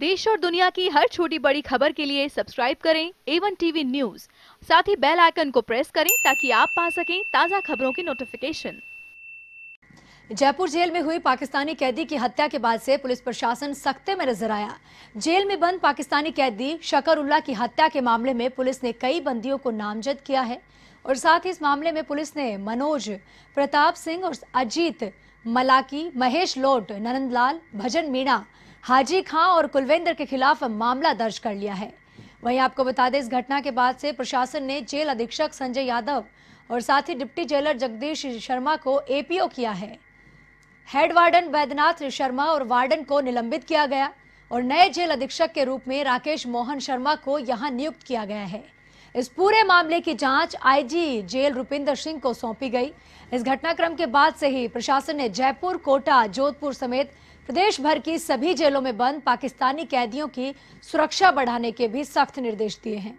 देश और दुनिया की हर छोटी बड़ी खबर के लिए सब्सक्राइब करें एवन टीवी न्यूज साथ ही बेल आइकन को प्रेस करें ताकि आप पा सकें ताज़ा खबरों की नोटिफिकेशन जयपुर जेल में हुई पाकिस्तानी कैदी की हत्या के बाद से पुलिस प्रशासन सख्ते में नजर आया जेल में बंद पाकिस्तानी कैदी शकर उल्ला की हत्या के मामले में पुलिस ने कई बंदियों को नामजद किया है और साथ ही इस मामले में पुलिस ने मनोज प्रताप सिंह और अजीत मलाकी महेश लोट ननंदलाल भजन मीणा हाजी खां और कुलवेंद्र के खिलाफ मामला दर्ज कर लिया है वहीं आपको बता दें इस घटना के बाद से प्रशासन ने जेल अधीक्षक संजय यादव और साथ ही डिप्टी जेलर जगदीश शर्मा को एपीओ किया है हेड वार्डन वैद्यनाथ शर्मा और वार्डन को निलंबित किया गया और नए जेल अधीक्षक के रूप में राकेश मोहन शर्मा को यहां नियुक्त किया गया है इस पूरे मामले की जांच आईजी जेल रुपिंदर सिंह को सौंपी गई इस घटनाक्रम के बाद से ही प्रशासन ने जयपुर कोटा जोधपुर समेत प्रदेश भर की सभी जेलों में बंद पाकिस्तानी कैदियों की सुरक्षा बढ़ाने के भी सख्त निर्देश दिए हैं